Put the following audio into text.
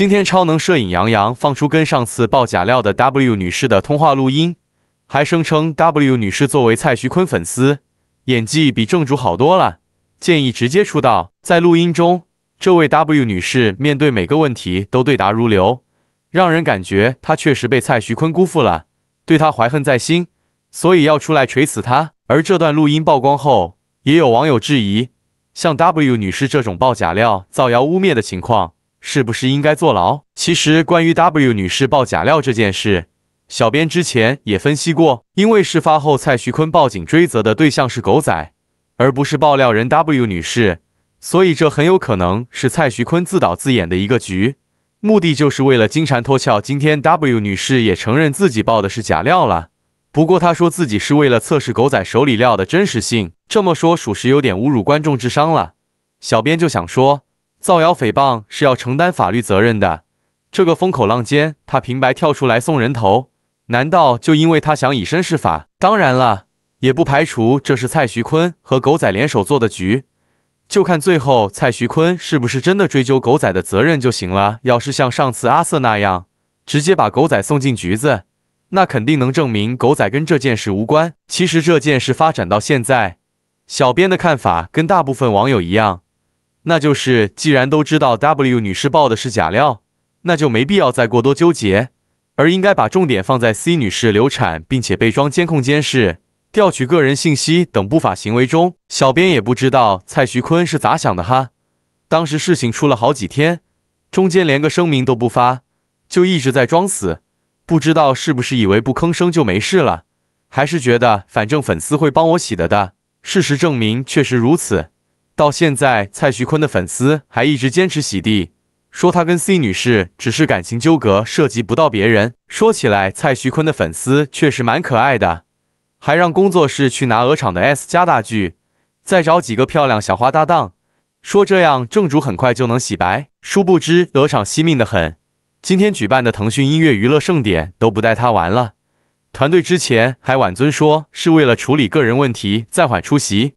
今天，超能摄影杨洋放出跟上次爆假料的 W 女士的通话录音，还声称 W 女士作为蔡徐坤粉丝，演技比正主好多了，建议直接出道。在录音中，这位 W 女士面对每个问题都对答如流，让人感觉她确实被蔡徐坤辜负了，对她怀恨在心，所以要出来锤死他。而这段录音曝光后，也有网友质疑，像 W 女士这种爆假料、造谣污蔑的情况。是不是应该坐牢？其实关于 W 女士爆假料这件事，小编之前也分析过。因为事发后，蔡徐坤报警追责的对象是狗仔，而不是爆料人 W 女士，所以这很有可能是蔡徐坤自导自演的一个局，目的就是为了金蝉脱壳。今天 W 女士也承认自己爆的是假料了，不过她说自己是为了测试狗仔手里料的真实性。这么说，属实有点侮辱观众智商了。小编就想说。造谣诽谤是要承担法律责任的。这个风口浪尖，他平白跳出来送人头，难道就因为他想以身试法？当然了，也不排除这是蔡徐坤和狗仔联手做的局，就看最后蔡徐坤是不是真的追究狗仔的责任就行了。要是像上次阿瑟那样，直接把狗仔送进局子，那肯定能证明狗仔跟这件事无关。其实这件事发展到现在，小编的看法跟大部分网友一样。那就是，既然都知道 W 女士报的是假料，那就没必要再过多纠结，而应该把重点放在 C 女士流产并且被装监控监视、调取个人信息等不法行为中。小编也不知道蔡徐坤是咋想的哈，当时事情出了好几天，中间连个声明都不发，就一直在装死，不知道是不是以为不吭声就没事了，还是觉得反正粉丝会帮我洗的的。事实证明，确实如此。到现在，蔡徐坤的粉丝还一直坚持洗地，说他跟 C 女士只是感情纠葛，涉及不到别人。说起来，蔡徐坤的粉丝确实蛮可爱的，还让工作室去拿鹅厂的 S 加大剧，再找几个漂亮小花搭档，说这样正主很快就能洗白。殊不知，鹅厂惜命的很，今天举办的腾讯音乐娱乐盛典都不带他玩了。团队之前还婉尊说是为了处理个人问题暂缓出席。